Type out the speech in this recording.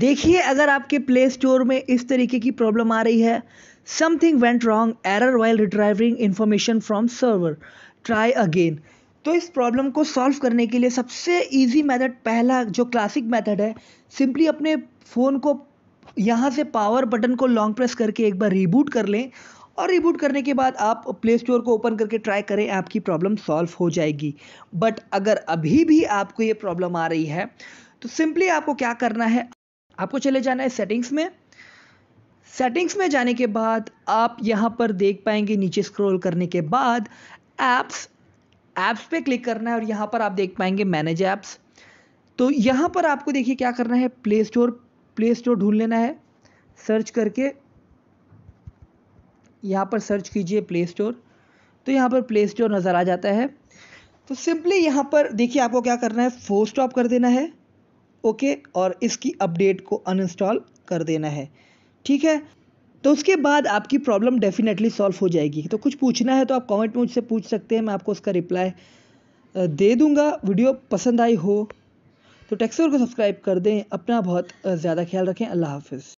देखिए अगर आपके प्ले स्टोर में इस तरीके की प्रॉब्लम आ रही है something went wrong error while retrieving information from server try again तो इस प्रॉब्लम को सॉल्व करने के लिए सबसे इजी मेथड पहला जो क्लासिक मेथड है सिंपली अपने फ़ोन को यहाँ से पावर बटन को लॉन्ग प्रेस करके एक बार रिबूट कर लें और रिबूट करने के बाद आप प्ले स्टोर को ओपन करके ट्राई करें आपकी प्रॉब्लम सॉल्व हो जाएगी बट अगर अभी भी आपको ये प्रॉब्लम आ रही है तो सिंपली आपको क्या करना है आपको चले जाना है सेटिंग्स में सेटिंग्स में जाने के बाद आप यहां पर देख पाएंगे नीचे स्क्रॉल करने के बाद एप्स एप्स पे क्लिक करना है और यहां पर आप देख पाएंगे मैनेज ऐप्स तो यहां पर आपको देखिए क्या करना है प्ले स्टोर प्ले स्टोर ढूंढ लेना है सर्च करके यहाँ पर सर्च कीजिए प्ले स्टोर तो यहां पर प्ले स्टोर नज़र आ जाता है तो सिंपली यहां पर देखिए आपको क्या करना है फोर स्टॉप कर देना है ओके और इसकी अपडेट को अनइंस्टॉल कर देना है ठीक है तो उसके बाद आपकी प्रॉब्लम डेफिनेटली सॉल्व हो जाएगी तो कुछ पूछना है तो आप कमेंट में मुझसे पूछ सकते हैं मैं आपको उसका रिप्लाई दे दूंगा वीडियो पसंद आई हो तो टेक्सोर को सब्सक्राइब कर दें अपना बहुत ज़्यादा ख्याल रखें अल्लाह हाफिज़